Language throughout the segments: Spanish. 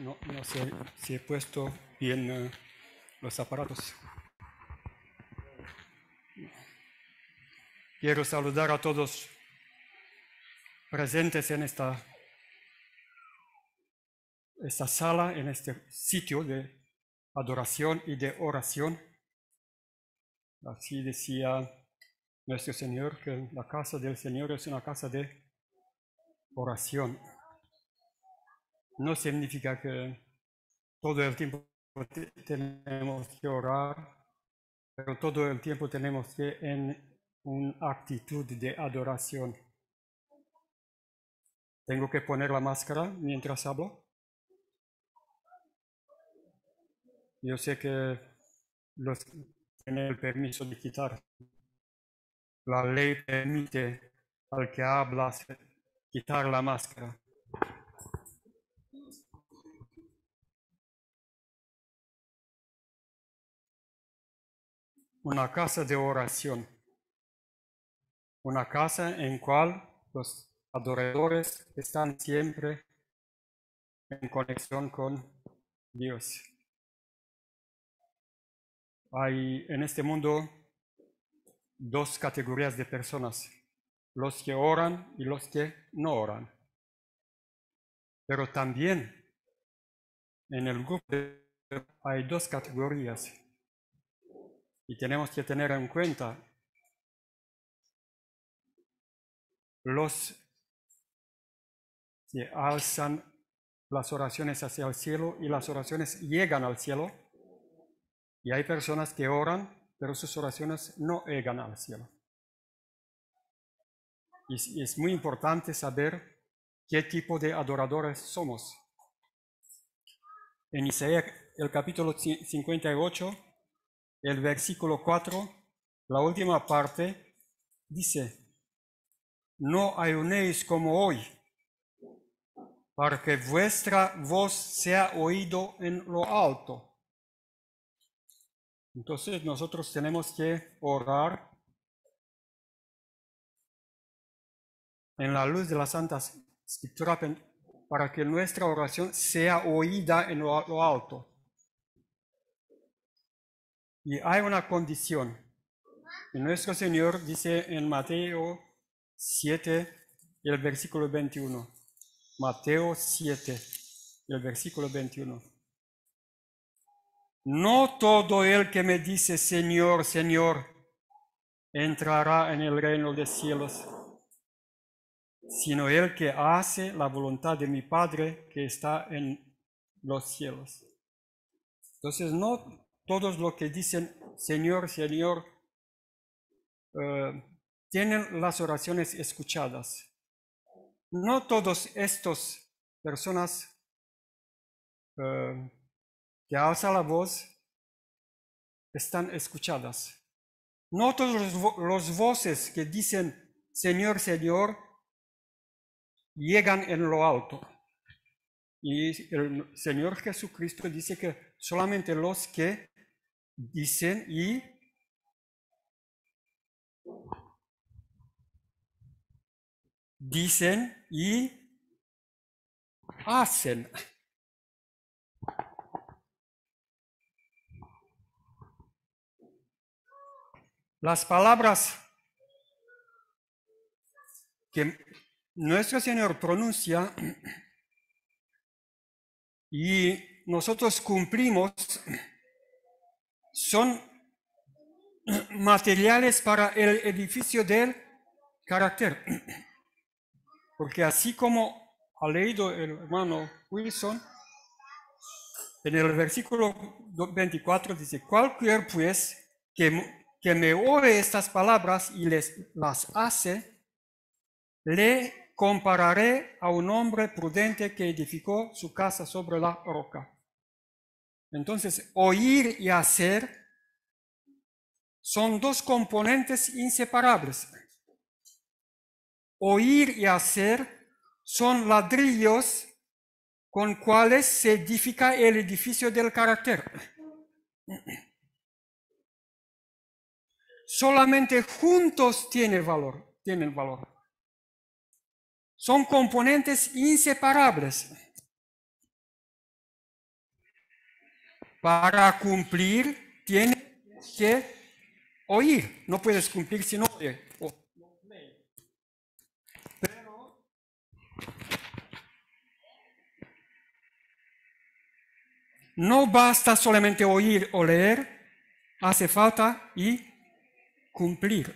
No, no sé si he puesto bien eh, los aparatos. Quiero saludar a todos presentes en esta, esta sala, en este sitio de adoración y de oración. Así decía nuestro Señor, que la casa del Señor es una casa de oración no significa que todo el tiempo tenemos que orar, pero todo el tiempo tenemos que en una actitud de adoración. ¿Tengo que poner la máscara mientras hablo? Yo sé que los tienen el permiso de quitar. La ley permite al que habla quitar la máscara. una casa de oración, una casa en cual los adoradores están siempre en conexión con Dios. Hay en este mundo dos categorías de personas, los que oran y los que no oran. Pero también en el grupo hay dos categorías, y tenemos que tener en cuenta los que alzan las oraciones hacia el cielo y las oraciones llegan al cielo. Y hay personas que oran, pero sus oraciones no llegan al cielo. Y es muy importante saber qué tipo de adoradores somos. En Isaías el capítulo 58 el versículo 4, la última parte, dice, no ayunéis como hoy, para que vuestra voz sea oído en lo alto. Entonces nosotros tenemos que orar en la luz de la Santa Escritura para que nuestra oración sea oída en lo alto. Y hay una condición. nuestro Señor dice en Mateo 7, el versículo 21. Mateo 7, el versículo 21. No todo el que me dice Señor, Señor, entrará en el reino de cielos, sino el que hace la voluntad de mi Padre que está en los cielos. Entonces, no todos los que dicen Señor, Señor, eh, tienen las oraciones escuchadas. No todos estas personas eh, que alzan la voz están escuchadas. No todas las los voces que dicen Señor, Señor, llegan en lo alto. Y el Señor Jesucristo dice que solamente los que dicen y dicen y hacen. Las palabras que nuestro Señor pronuncia y nosotros cumplimos son materiales para el edificio del carácter. Porque así como ha leído el hermano Wilson, en el versículo 24 dice, cualquier pues que, que me oye estas palabras y les, las hace, le compararé a un hombre prudente que edificó su casa sobre la roca. Entonces, oír y hacer son dos componentes inseparables. Oír y hacer son ladrillos con cuales se edifica el edificio del carácter. Solamente juntos valor, tienen valor. Son componentes inseparables. Para cumplir tienes que oír. No puedes cumplir si no oh. Pero no basta solamente oír o leer, hace falta y cumplir.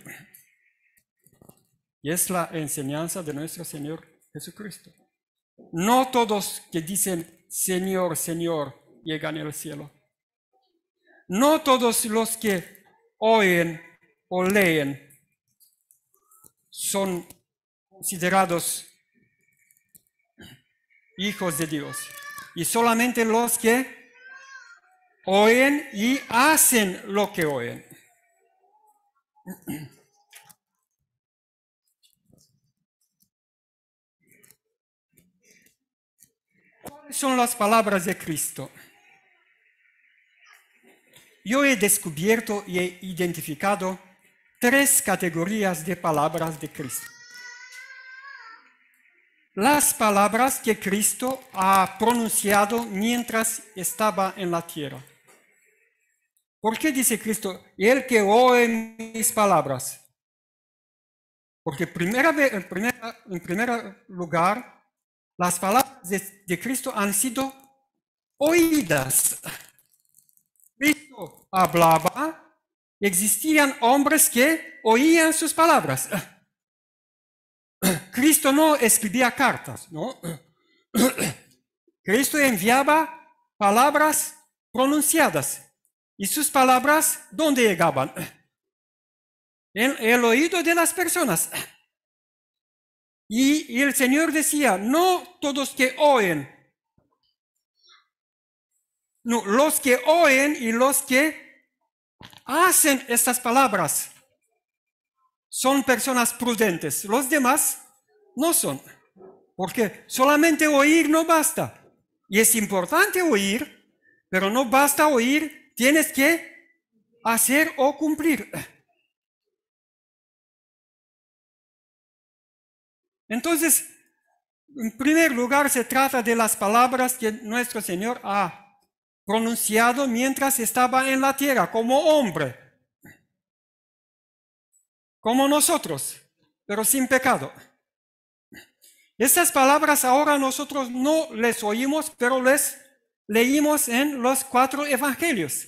Y es la enseñanza de nuestro Señor Jesucristo. No todos que dicen Señor, Señor llegan al cielo. No todos los que oyen o leen son considerados hijos de Dios. Y solamente los que oyen y hacen lo que oyen. ¿Cuáles son las palabras de Cristo? yo he descubierto y he identificado tres categorías de palabras de Cristo. Las palabras que Cristo ha pronunciado mientras estaba en la tierra. ¿Por qué dice Cristo, el que oye mis palabras? Porque primera, en, primer lugar, las palabras de Cristo han sido oídas Cristo hablaba, existían hombres que oían sus palabras. Cristo no escribía cartas, ¿no? Cristo enviaba palabras pronunciadas. ¿Y sus palabras dónde llegaban? En el oído de las personas. Y el Señor decía, no todos que oyen los que oen y los que hacen estas palabras son personas prudentes. Los demás no son. Porque solamente oír no basta. Y es importante oír, pero no basta oír, tienes que hacer o cumplir. Entonces, en primer lugar, se trata de las palabras que nuestro Señor ha pronunciado mientras estaba en la tierra como hombre, como nosotros, pero sin pecado. Estas palabras ahora nosotros no les oímos, pero les leímos en los cuatro evangelios.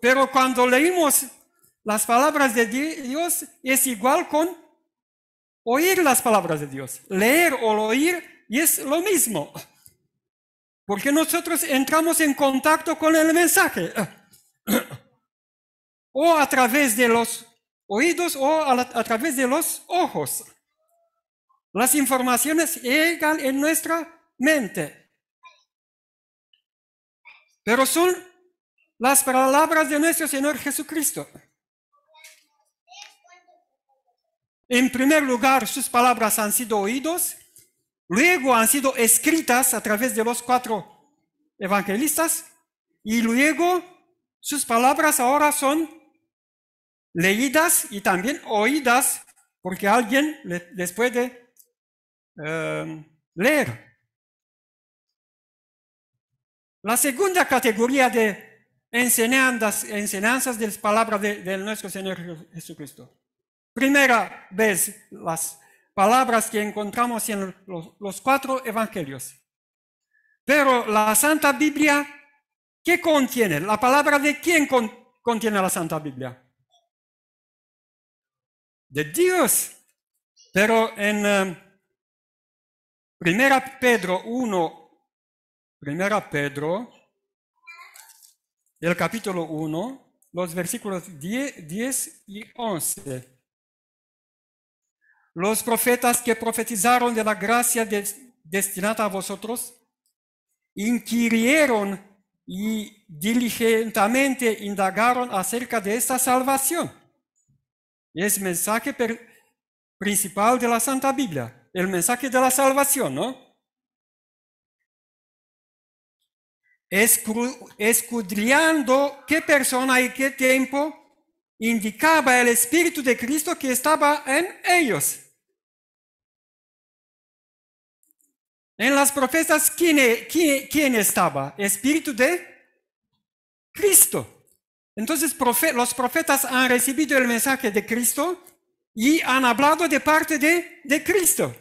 Pero cuando leímos las palabras de Dios, es igual con oír las palabras de Dios. Leer o oír y es lo mismo, porque nosotros entramos en contacto con el mensaje, o a través de los oídos o a, través de los ojos. Las informaciones llegan en nuestra mente, pero son las palabras de nuestro Señor Jesucristo. En primer lugar, sus palabras han sido oídos luego han sido escritas a través de los cuatro evangelistas y luego sus palabras ahora son leídas y también oídas porque alguien les puede eh, leer. La segunda categoría de enseñanzas, enseñanzas de las palabras de, de nuestro Señor Jesucristo. Primera vez las palabras que encontramos en los, cuatro evangelios. Pero la Santa Biblia, ¿qué contiene? ¿La palabra de quién contiene la Santa Biblia? De Dios. Pero en em, Primera Pedro 1, Primera Pedro, el capítulo 1, los versículos 10, 10 y 11 los profetas que profetizaron de la gracia destinada a vosotros, inquirieron y diligentemente indagaron acerca de esta salvación. Es mensaje principal de la Santa Biblia, el mensaje de la salvación, ¿no? Escudriando qué persona y qué tiempo indicaba el Espíritu de Cristo que estaba en ellos. En las profetas, ¿quién, e-, estaba? Espíritu de Cristo. Entonces los profetas han recibido el mensaje de Cristo y han hablado de parte de Cristo.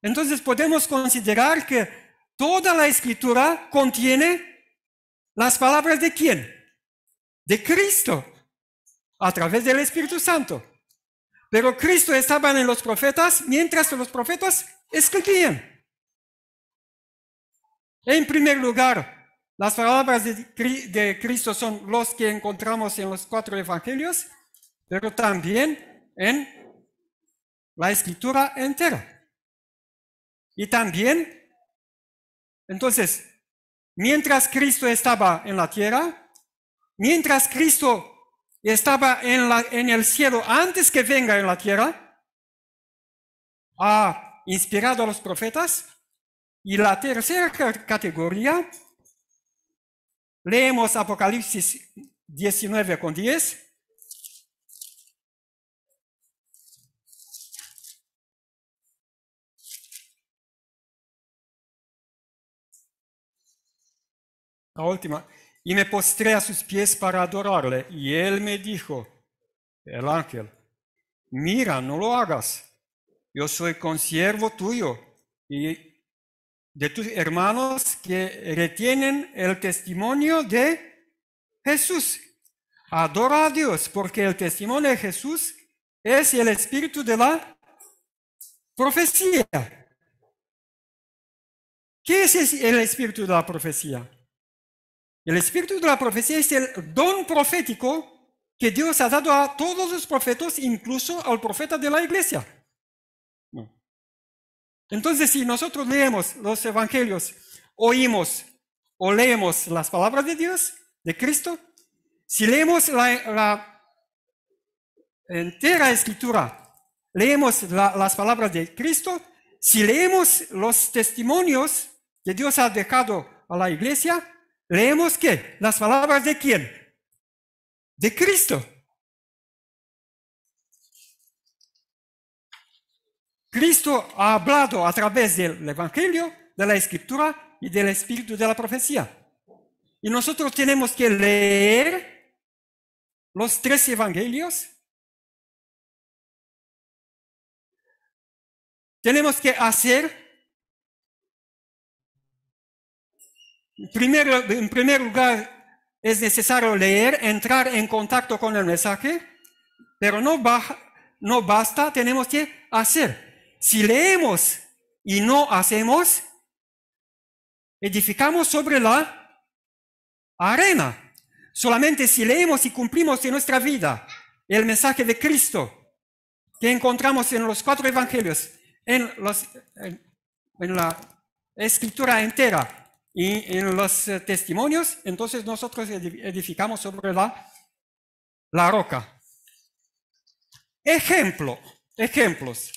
Entonces podemos considerar que toda la escritura contiene las palabras de quién? De Cristo a través del Espíritu Santo. Pero Cristo estaba en los profetas mientras los profetas escribían. En primer lugar, las palabras de, Cristo son los que encontramos en los cuatro evangelios, pero también en la escritura entera. Y también, entonces, mientras Cristo estaba en la tierra, mientras Cristo estaba en, el cielo antes que venga en la tierra, ha inspirado a los profetas. Y la tercera categoría, leemos Apocalipsis 19 con 10. La última y me postré a sus pies para adorarle. Y él me dijo, el ángel, mira, no lo hagas. Yo soy consiervo tuyo y de tus hermanos que retienen el testimonio de Jesús. Adora a Dios porque el testimonio de Jesús es el espíritu de la profecía. ¿Qué es el espíritu de la profecía? El espíritu de la profecía es el don profético que Dios ha dado a todos los profetas, incluso al profeta de la iglesia. Entonces, si nosotros leemos los evangelios, oímos o leemos las palabras de Dios, de Cristo, si leemos la, entera escritura, leemos las palabras de Cristo, si leemos los testimonios que Dios ha dejado a la iglesia, Leemos que las palabras de quién? De Cristo. Cristo ha hablado a través del Evangelio, de la Escritura y del Espíritu de la profecía. Y nosotros tenemos que leer los tres Evangelios. Tenemos que hacer Primero, en primer lugar, es necesario leer, entrar en contacto con el mensaje, pero no, basta, tenemos que hacer. Si leemos y no hacemos, edificamos sobre la arena. Solamente si leemos y cumplimos en nuestra vida el mensaje de Cristo que encontramos en los cuatro evangelios, en la escritura entera, y en los eh, testimonios, entonces nosotros edificamos sobre la, la roca. Ejemplo, ejemplos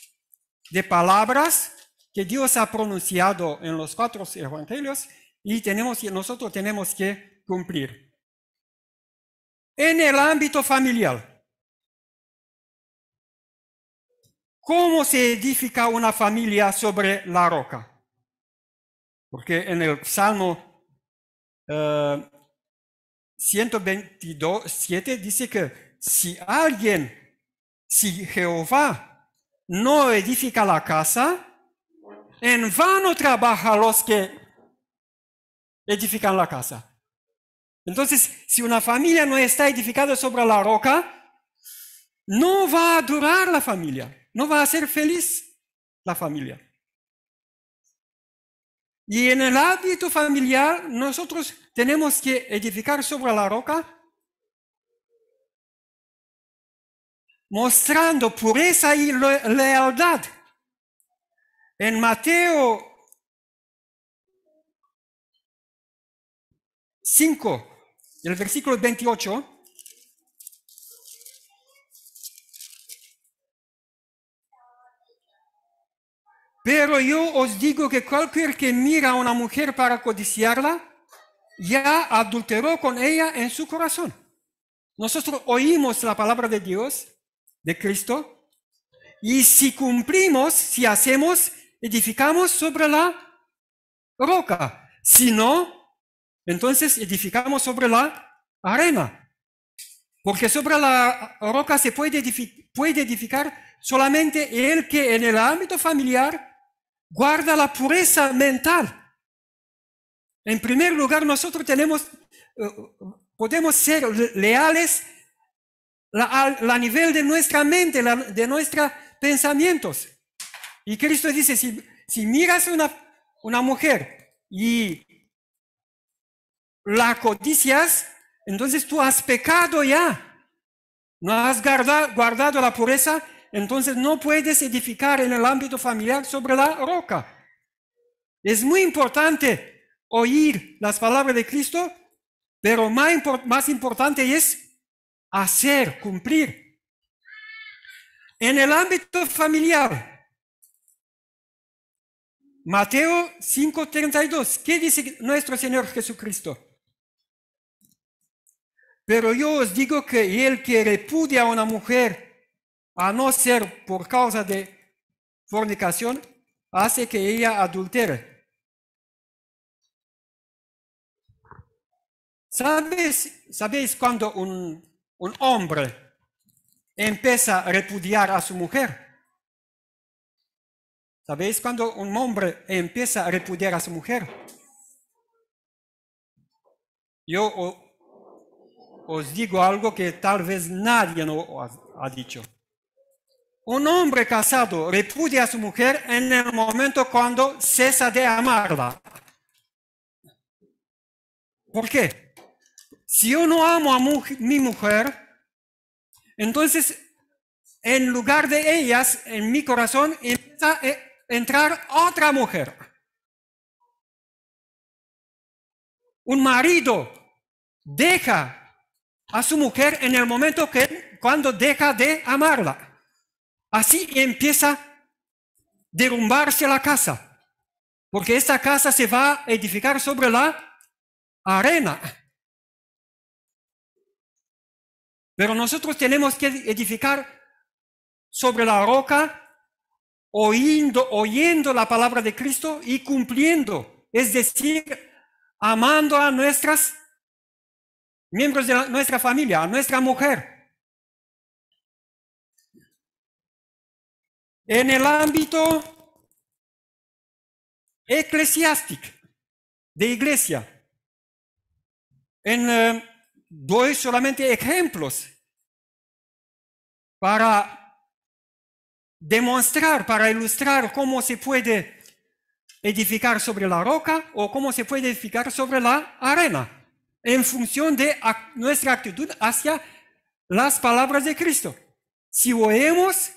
de palabras que Dios ha pronunciado en los cuatro evangelios y tenemos, nosotros tenemos que cumplir. En el ámbito familiar, ¿cómo se edifica una familia sobre la roca? Porque en el Salmo 127 eh, dice que si alguien, si Jehová no edifica la casa, en vano trabaja los que edifican la casa. Entonces, si una familia no está edificada sobre la roca, no va a durar la familia, no va a ser feliz la familia. Y en el hábito familiar nosotros tenemos que edificar sobre la roca, mostrando pureza y lealtad. En Mateo 5, el versículo 28, Pero yo os digo que cualquier que mira a una mujer para codiciarla, ya adulteró con ella en su corazón. Nosotros oímos la palabra de Dios, de Cristo, y si cumplimos, si hacemos, edificamos sobre la roca. Si no, entonces edificamos sobre la arena. Porque sobre la roca se puede, puede edificar solamente el que en el ámbito familiar guarda la pureza mental. En primer lugar, nosotros tenemos, eh, podemos ser leales a, nivel de nuestra mente, de nuestros pensamientos. Y Cristo dice, si, miras una, una mujer y la codicias, entonces tú has pecado ya. No has guardado la pureza entonces no puedes edificar en el ámbito familiar sobre la roca. Es muy importante oír las palabras de Cristo, pero más, importante es hacer, cumplir. En el ámbito familiar, Mateo 5:32, ¿qué dice nuestro Señor Jesucristo? Pero yo os digo que el que repudia a una mujer a ah, no ser por causa de fornicación, hace que ella adultere. ¿Sabéis, ¿Sabéis cuando un, un hombre empieza a repudiar a su mujer? ¿Sabéis cuando un hombre empieza a repudiar a su mujer? Yo os digo algo que tal vez nadie no ha dicho. Un hombre casado repudia a su mujer en el momento cuando cesa de amarla. ¿Por qué? Si yo no amo a mi mujer, entonces en lugar de ellas, en mi corazón, empieza a entrar otra mujer. Un marido deja a su mujer en el momento que cuando deja de amarla. Así empieza a derrumbarse la casa, porque esta casa se va a edificar sobre la arena. Pero nosotros tenemos que edificar sobre la roca, oyendo, oyendo la palabra de Cristo y cumpliendo, es decir, amando a nuestras miembros de nuestra familia, a nuestra mujer, en el ámbito eclesiástico de iglesia. En, eh, doy solamente ejemplos para demostrar, para ilustrar cómo se puede edificar sobre la roca o cómo se puede edificar sobre la arena, en función de nuestra actitud hacia las palabras de Cristo. Si oemos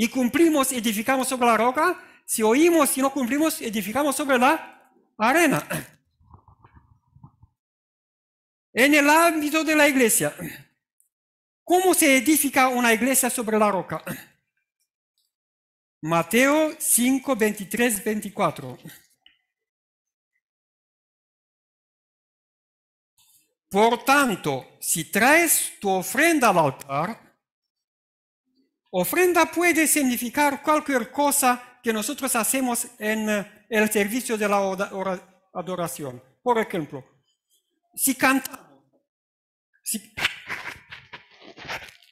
y cumplimos, edificamos sobre la roca. Si oímos y no cumplimos, edificamos sobre la arena. En el ámbito de la iglesia, ¿cómo se edifica una iglesia sobre la roca? Mateo 5, 23, 24. Por tanto, si traes tu ofrenda al altar, Ofrenda puede significar cualquier cosa que nosotros hacemos en eh, el servicio de la adoración. Por ejemplo, si cantamos,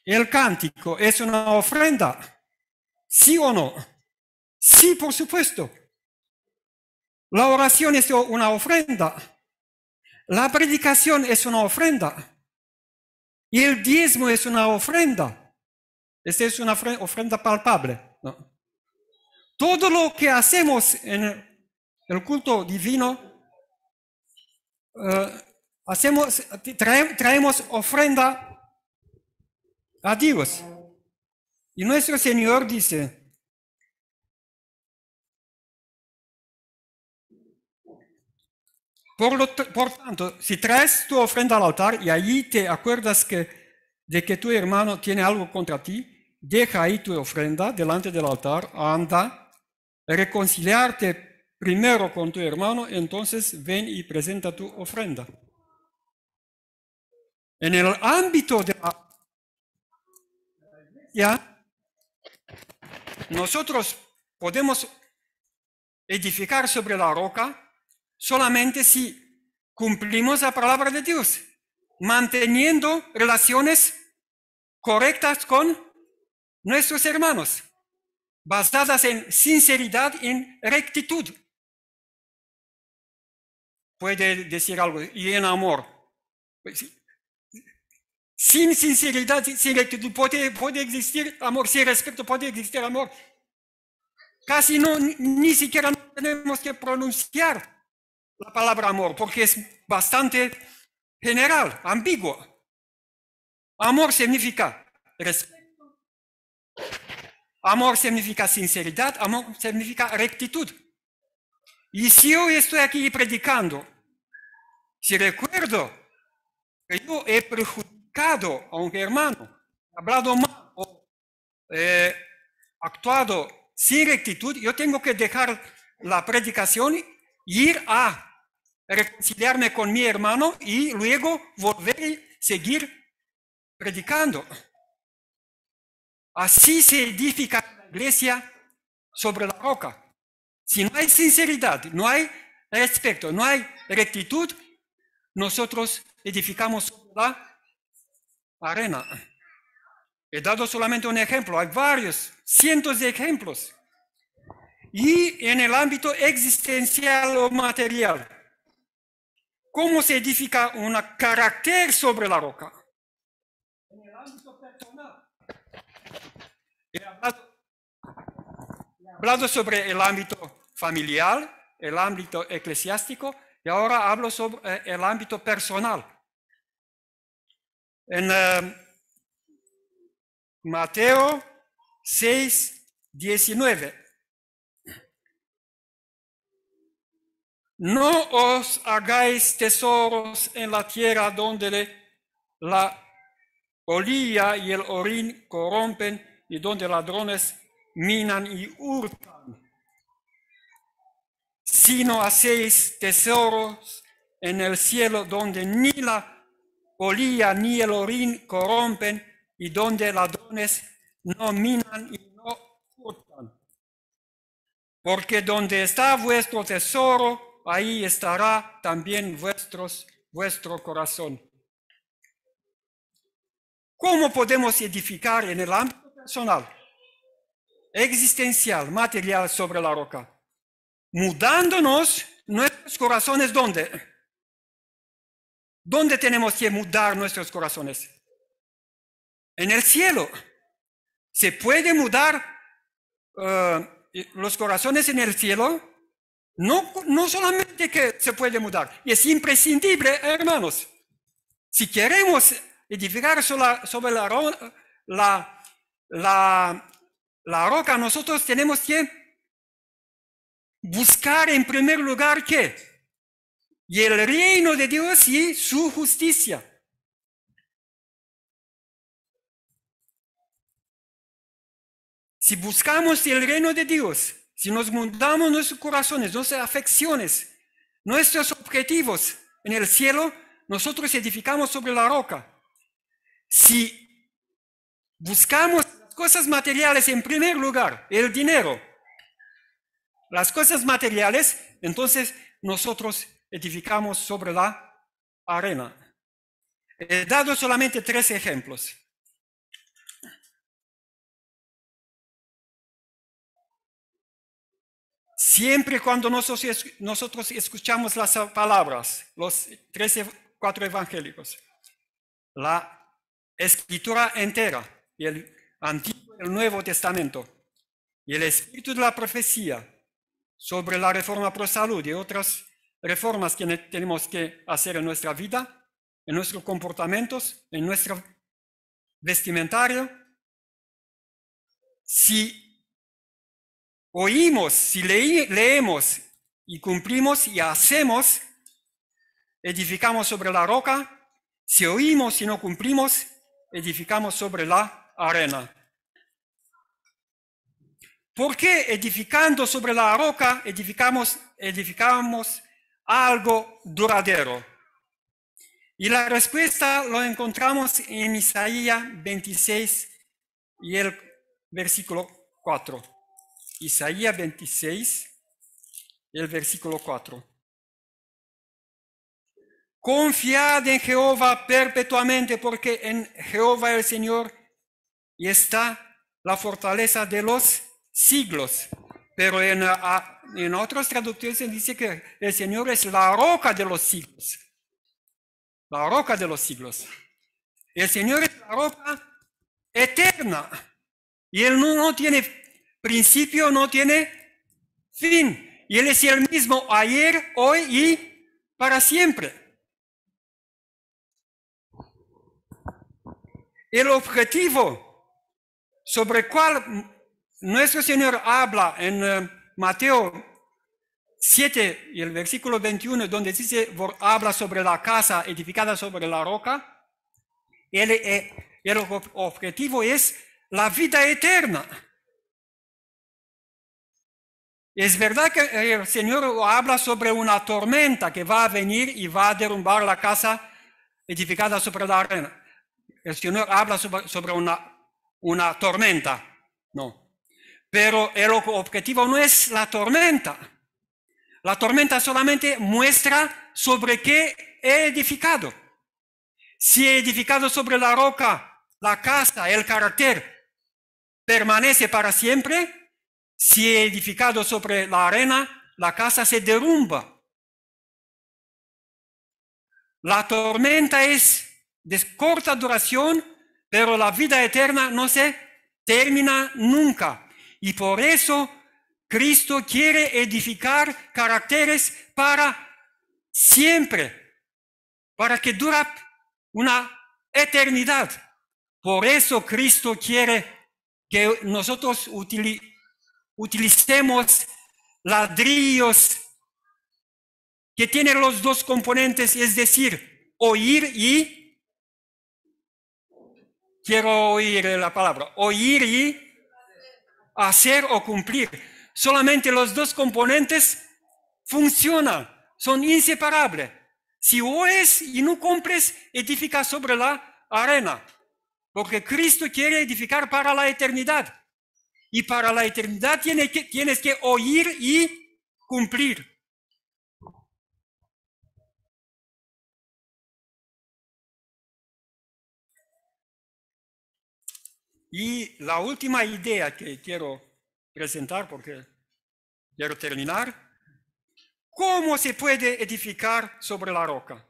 el cántico es una ofrenda, sí o no. Sí, por supuesto. La oración es una ofrenda. La predicación es una ofrenda. Y el diezmo es una ofrenda. Esta es una ofrenda palpable. Todo lo que hacemos en el culto divino, eh, hacemos, traemos, ofrenda a Dios. Y nuestro Señor dice, Por, tanto, si traes tu ofrenda al altar y allí te acuerdas que, de que tu hermano tiene algo contra ti, deja ahí tu ofrenda delante del altar, anda, reconciliarte primero con tu hermano, entonces ven y presenta tu ofrenda. En el ámbito de la nosotros podemos edificar sobre la roca solamente si cumplimos la palabra de Dios, manteniendo relaciones correctas con nuestros hermanos, basadas en sinceridad y en rectitud. Puede decir algo, y en amor. Pues, sin sinceridad, sin rectitud, puede, existir amor, sin respeto puede existir amor. Casi no, ni siquiera tenemos que pronunciar la palabra amor, porque es bastante general, ambiguo. Amor significa respeto Amor significa sinceridad, amor significa rectitud. Y si yo estoy aquí predicando, si recuerdo que yo he perjudicado a un hermano, hablado mal o eh, actuado sin rectitud, yo tengo que dejar la predicación, ir a reconciliarme con mi hermano y luego volver a seguir predicando. Así se edifica la iglesia sobre la roca. Si no hay sinceridad, no hay respeto, no hay rectitud, nosotros edificamos la arena. He dado solamente un ejemplo, hay varios, cientos de ejemplos. Y en el ámbito existencial o material, ¿cómo se edifica un carácter sobre la roca? hablado sobre el ámbito familiar, el ámbito eclesiástico, y ahora hablo sobre eh, el ámbito personal. En eh, Mateo 6, 19. No os hagáis tesoros en la tierra donde la olía y el orín corrompen y donde ladrones minan y hurtan, sino hacéis tesoros en el cielo donde ni la polilla ni el orín corrompen y donde ladrones no minan y no hurtan. Porque donde está vuestro tesoro, ahí estará también vuestros, vuestro corazón. ¿Cómo podemos edificar en el ámbito personal? existencial, material sobre la roca. Mudándonos nuestros corazones, ¿dónde? ¿Dónde tenemos que mudar nuestros corazones? En el cielo. Se puede mudar eh, los corazones en el cielo. No, no solamente que se puede mudar, es imprescindible, hermanos. Si queremos edificar sobre la, roca la, la la roca, nosotros tenemos que buscar en primer lugar que y el reino de Dios y su justicia. Si buscamos el reino de Dios, si nos mudamos nuestros corazones, nuestras afecciones, nuestros objetivos en el cielo, nosotros edificamos sobre la roca. Si buscamos cosas materiales en primer lugar, el dinero. Las cosas materiales, entonces nosotros edificamos sobre la arena. He dado solamente tres ejemplos. Siempre cuando nosotros escuchamos las palabras, los tres, e, cuatro evangélicos, la escritura entera y el Antiguo el Nuevo Testamento, y el espíritu de la profecía sobre la reforma pro salud y otras reformas que tenemos que hacer en nuestra vida, en nuestros comportamientos, en nuestro vestimentario. Si oímos, si leemos y cumplimos y hacemos, edificamos sobre la roca. Si oímos y no cumplimos, edificamos sobre la arena. ¿por qué edificando sobre la roca edificamos, algo duradero? Y la respuesta lo encontramos en Isaías 26 y el versículo 4. Isaías 26, el versículo 4. Confiad en Jehová perpetuamente porque en Jehová el Señor y está la fortaleza de los siglos. Pero en, otros otras traducciones dice que el Señor es la roca de los siglos. La roca de los siglos. El Señor es la roca eterna. Y Él no, no tiene principio, no tiene fin. Y Él es el mismo ayer, hoy y para siempre. El objetivo sobre cual nuestro Señor habla en eh, Mateo 7, el versículo 21, donde dice, habla sobre la casa edificada sobre la roca, eh, el, el objetivo es la vida eterna. Es verdad que el Señor habla sobre una tormenta que va a venir y va a derrumbar la casa edificada sobre la arena. El Señor habla sobre, sobre una una tormenta, no. Pero el objetivo no es la tormenta. La tormenta solamente muestra sobre qué he edificado. Si he edificado sobre la roca, la casa, el carácter, permanece para siempre. Si he edificado sobre la arena, la casa se derrumba. La tormenta es de corta duración pero la vida eterna no se termina nunca. Y por eso Cristo quiere edificar caracteres para siempre, para que dura una eternidad. Por eso Cristo quiere que nosotros utilicemos ladrillos que tienen los dos componentes, es decir, oír y Quiero oír la palabra. Oír y hacer o cumplir. Solamente los dos componentes funcionan, son inseparables. Si oes y no cumples, edifica sobre la arena. Porque Cristo quiere edificar para la eternidad. Y para la eternidad que, tienes que oír y cumplir. Y la última idea que quiero presentar, porque quiero terminar, ¿cómo se puede edificar sobre la roca?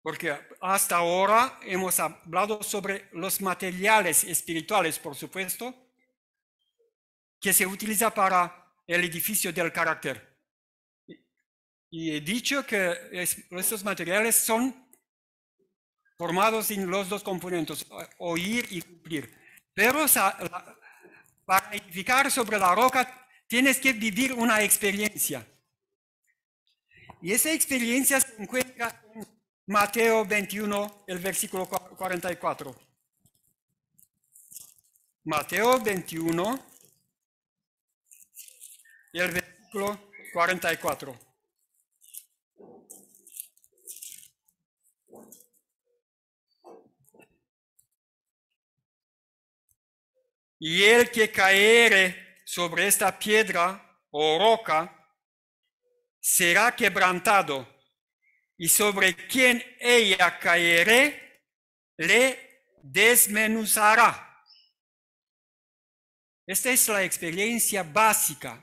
Porque hasta ahora hemos hablado sobre los materiales espirituales, por supuesto, que se utiliza para el edificio del carácter. Y he dicho que estos materiales son formados en los dos componentes, oír y cumplir. Pero para edificar sobre la roca tienes que vivir una experiencia. Y esa experiencia se encuentra en Mateo 21, el versículo 44. Mateo 21, el versículo 44. y el que caere sobre esta piedra o roca será quebrantado, y sobre quien ella caeré le desmenuzará. Esta es la experiencia básica.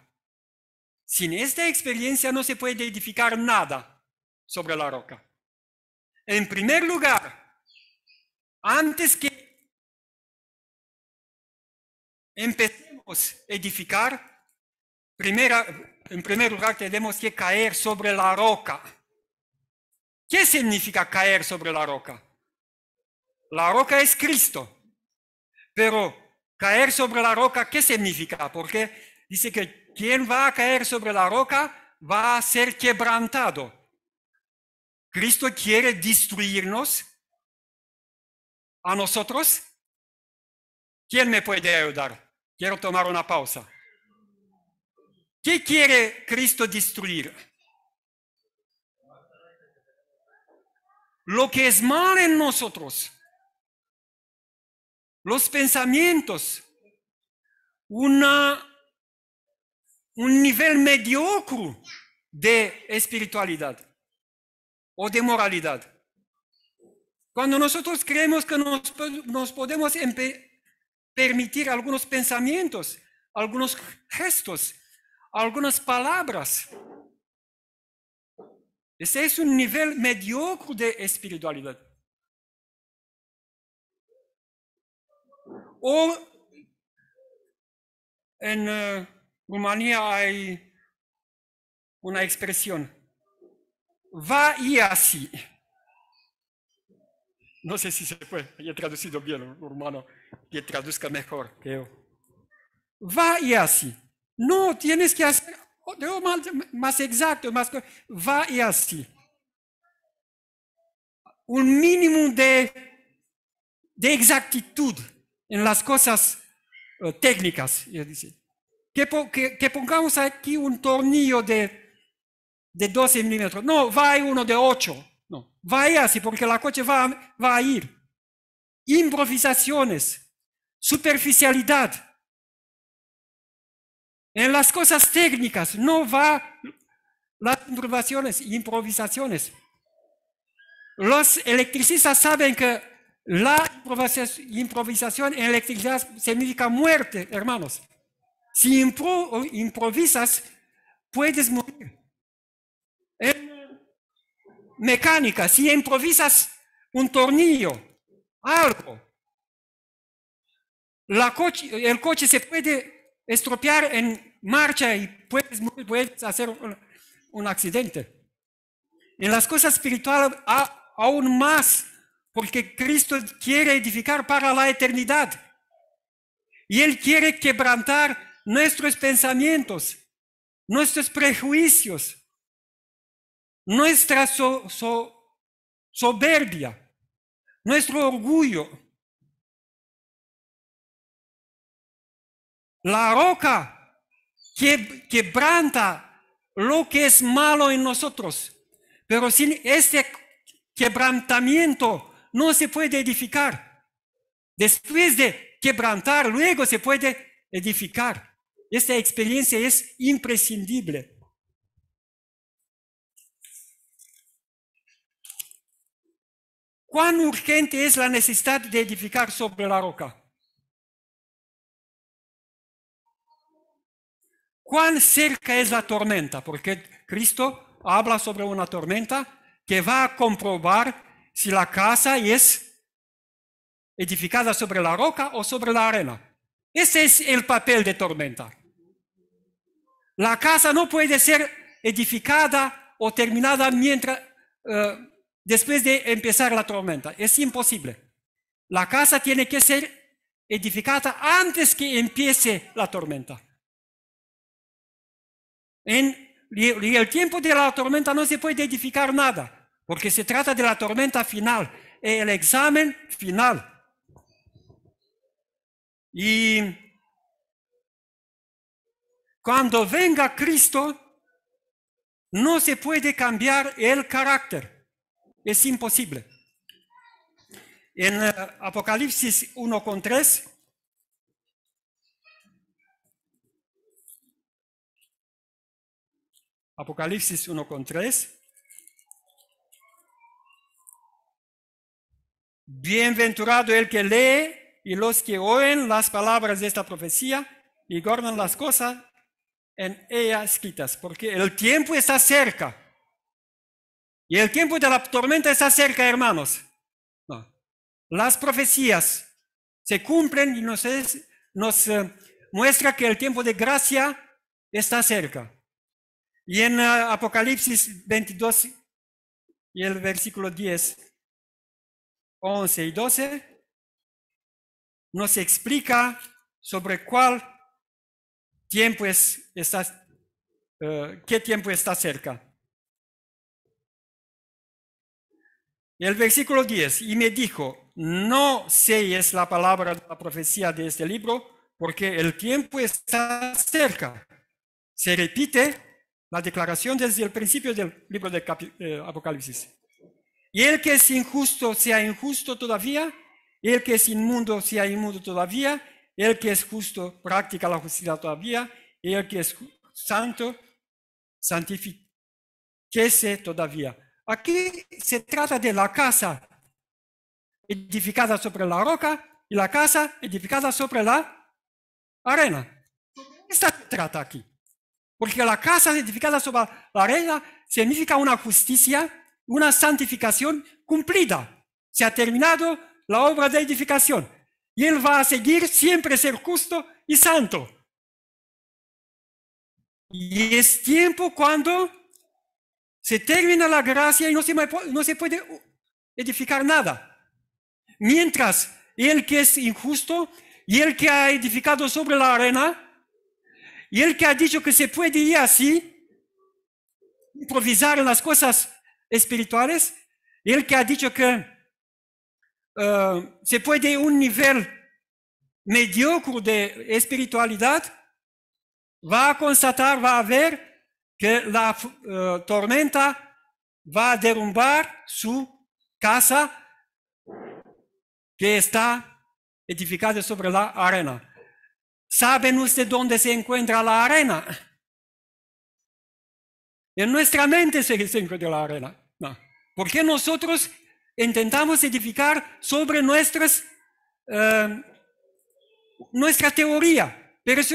Sin esta experiencia no se puede edificar nada sobre la roca. En primer lugar, antes que empecemos a edificar, primera, en primer lugar tenemos que caer sobre la roca. ¿Qué significa caer sobre la roca? La roca es Cristo. Pero caer sobre la roca, ¿qué significa? Porque dice que quien va a caer sobre la roca va a ser quebrantado. Cristo quiere destruirnos a nosotros. ¿Quién me puede ayudar? Quiero tomar una pausa. ¿Qué quiere Cristo destruir? Lo que es mal en nosotros, los pensamientos, una, un nivel mediocre de espiritualidad o de moralidad. Cuando nosotros creemos que nos, podemos empe permitir algunos pensamientos, algunos gestos, algunas palabras. Ese es un nivel mediocre de espiritualidad. O en eh, Rumanía hay una expresión, va y así. No sé si se fue, he traducido bien, hermano, que traduzca mejor que yo. Va y así. No, tienes que hacer más, exacto, más va y así. Un mínimo de, exactitud en las cosas eh, técnicas, yo Que, pongamos aquí un tornillo de, de 12 milímetros. No, va y uno de 8 así porque la coche va, a ir. Improvisaciones, superficialidad. En las cosas técnicas no va las improvisaciones, improvisaciones. Los electricistas saben que la improvisación en electricidad significa muerte, hermanos. Si improvisas, puedes morir mecánica, si improvisas un tornillo, algo, el coche se puede estropear en marcha y puedes, hacer un, accidente. En las cosas espirituales aún más, porque Cristo quiere edificar para la eternidad. Y Él quiere quebrantar nuestros pensamientos, nuestros prejuicios, nuestra soberbia, nuestro orgullo. La roca que, quebranta lo que es malo en nosotros, pero sin este quebrantamiento no se puede edificar. Después de quebrantar, luego se puede edificar. Esta experiencia es imprescindible. ¿Cuán urgente es la necesidad de edificar sobre la roca? ¿Cuán cerca es la tormenta? Porque Cristo habla sobre una tormenta que va a comprobar si la casa es edificada sobre la roca o sobre la arena. Ese es el papel de tormenta. La casa no puede ser edificada o terminada mientras, eh, después de empezar la tormenta. Es imposible. La casa tiene que ser edificada antes que empiece la tormenta. En el tiempo de la tormenta no se puede edificar nada, porque se trata de la tormenta final, el examen final. Y cuando venga Cristo, no se puede cambiar el carácter. Es imposible. En eh, Apocalipsis 1.3 Apocalipsis 1.3 con el que lee y los que oyen las palabras de esta profecía y guardan las cosas en ellas escritas, porque el tiempo está cerca. Y el tiempo de la tormenta está cerca, hermanos. Las profecías se cumplen y nos, eh, muestra que el tiempo de gracia está cerca. Y en eh, Apocalipsis 22 y el versículo 10, 11 y 12, nos explica sobre cuál tiempo es, eh, qué tiempo está cerca. El versículo 10, y me dijo, no sé es la palabra de la profecía de este libro, porque el tiempo está cerca. Se repite la declaración desde el principio del libro de eh, Apocalipsis. Y el que es injusto sea injusto todavía, el que es inmundo sea inmundo todavía, el que es justo practica la justicia todavía, el que es santo santifíquese todavía. Aquí se trata de la casa edificada sobre la roca y la casa edificada sobre la arena. qué se trata aquí. Porque la casa edificada sobre la arena significa una justicia, una santificación cumplida. Se ha terminado la obra de edificación. Y él va a seguir siempre ser justo y santo. Y es tiempo cuando se termina la gracia y no se, puede edificar nada. Mientras el que es injusto y el que ha edificado sobre la arena y el que ha dicho que se puede ir así, improvisar en las cosas espirituales, el que ha dicho que eh, se puede un nivel mediocre de espiritualidad, va a constatar, va a ver que la eh, tormenta va a derrumbar su casa que está edificada sobre la arena. ¿Saben ustedes dónde se encuentra la arena? En nuestra mente se encuentra la arena. No. Porque nosotros intentamos edificar sobre nuestras, eh, nuestra teoría, pero es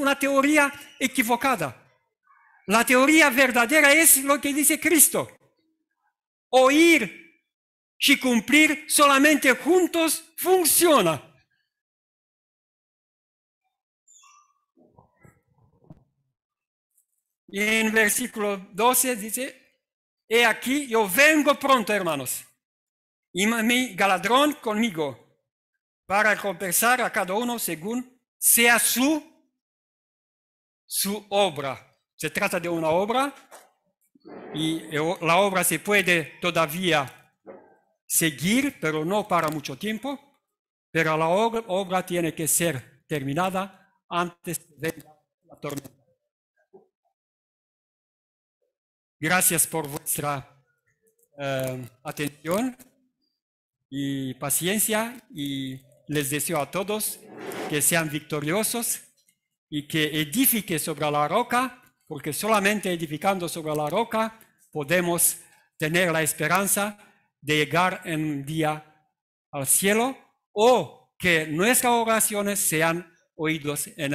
una teoría equivocada. La teoría verdadera es lo que dice Cristo. Oír y cumplir solamente juntos funciona. Y en versículo 12 dice, he aquí, yo vengo pronto, hermanos, y mi galadrón conmigo, para compensar a cada uno según sea su, su obra. Se trata de una obra y la obra se puede todavía seguir, pero no para mucho tiempo, pero la obra, tiene que ser terminada antes de la tormenta. Gracias por vuestra eh, atención y paciencia y les deseo a todos que sean victoriosos y que edifique sobre la roca porque solamente edificando sobre la roca podemos tener la esperanza de llegar un día al cielo o que nuestras oraciones sean oídos en el.